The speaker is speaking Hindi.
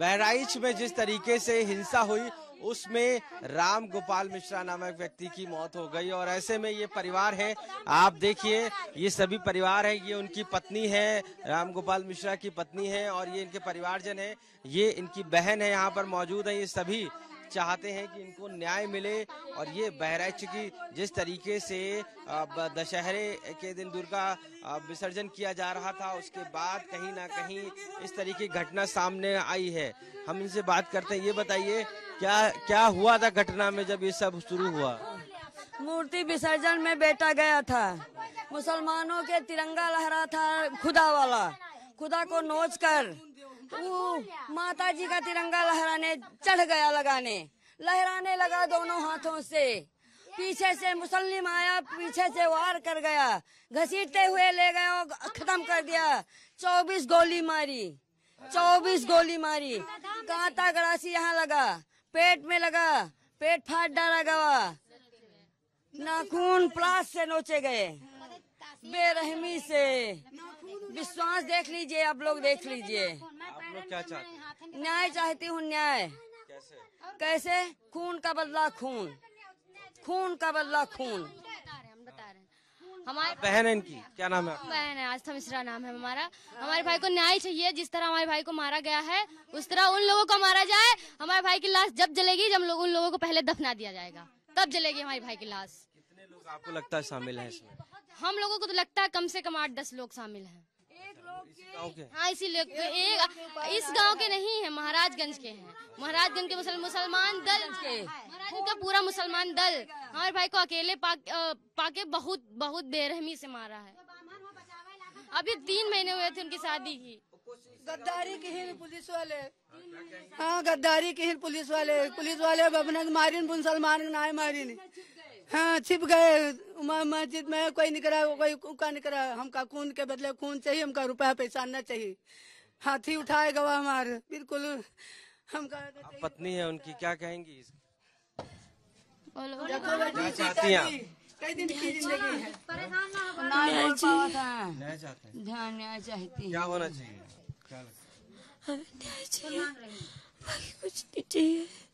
बहराइच में जिस तरीके से हिंसा हुई उसमें राम गोपाल मिश्रा नामक व्यक्ति की मौत हो गई और ऐसे में ये परिवार है आप देखिए ये सभी परिवार है ये उनकी पत्नी है राम गोपाल मिश्रा की पत्नी है और ये इनके परिवारजन है ये इनकी बहन है यहाँ पर मौजूद है ये सभी चाहते हैं कि इनको न्याय मिले और ये बहराइच की जिस तरीके से दशहरे के दिन दुर्गा विसर्जन किया जा रहा था उसके बाद कहीं ना कहीं इस तरीके की घटना सामने आई है हम इनसे बात करते हैं ये बताइए क्या क्या हुआ था घटना में जब ये सब शुरू हुआ मूर्ति विसर्जन में बेटा गया था मुसलमानों के तिरंगा लहरा था खुदा वाला खुदा को नोच कर वो हाँ, माता जी का तिरंगा लहराने चढ़ गया लगाने लहराने लगा दोनों हाँ। हाथों से पीछे तो से मुसलिम आया हाँ, पीछे से वार कर गया घसीटते हुए ले गया और खत्म कर दिया चौबीस गोली मारी चौबीस गोली मारी कांता गड़ासी यहाँ लगा पेट में लगा पेट फाट डाला गवा नाखून प्लास से नोचे गए बेरहमी से विश्वास देख लीजिए आप लोग देख लीजिए क्या चाहते न्याय चाहती हूँ न्याय कैसे खून का बदला खून खून का बदला खून हमारे बहन है इनकी क्या नाम है बहन है आस्था मिश्रा नाम है हमारा हमारे भाई को न्याय चाहिए जिस तरह हमारे भाई को मारा गया है उस तरह उन लोगों को मारा जाए हमारे भाई की लाश जब जलेगी जब लोग उन लोगों को पहले दफना दिया जाएगा तब जलेगी हमारे भाई की लाश कितने लोग आपको लगता है शामिल है इसमें हम लोगों को तो लगता है कम से कम आठ दस लोग शामिल हैं हाँ इसी लोग एक इस गांव के नहीं है महाराजगंज के हैं महाराजगंज के मुसलमान दल के महाराजगंज का पूरा मुसलमान दल हमारे भाई को अकेले पाके बहुत बहुत बेरहमी से मारा है अभी तीन महीने हुए थे उनकी शादी की गद्दारी के हिल पुलिस वाले हाँ गद्दारी के हिल पुलिस वाले पुलिस वाले बबनक मारिन मुसलमान नाय मारिन हाँ छिप गए मस्जिद में कोई नहीं करा कोई का नहीं करा हमका खून के बदले खून चाहिए हमका रुपया पैसा न चाहिए हाथी उठाए गवा हमारे बिल्कुल हमका तो पत्नी है उनकी क्या कहेंगी हाँ, कई दिन की जिंदगी है न्याय चाहती क्या होना चाहिए हाँ, कुछ नहीं चाहिए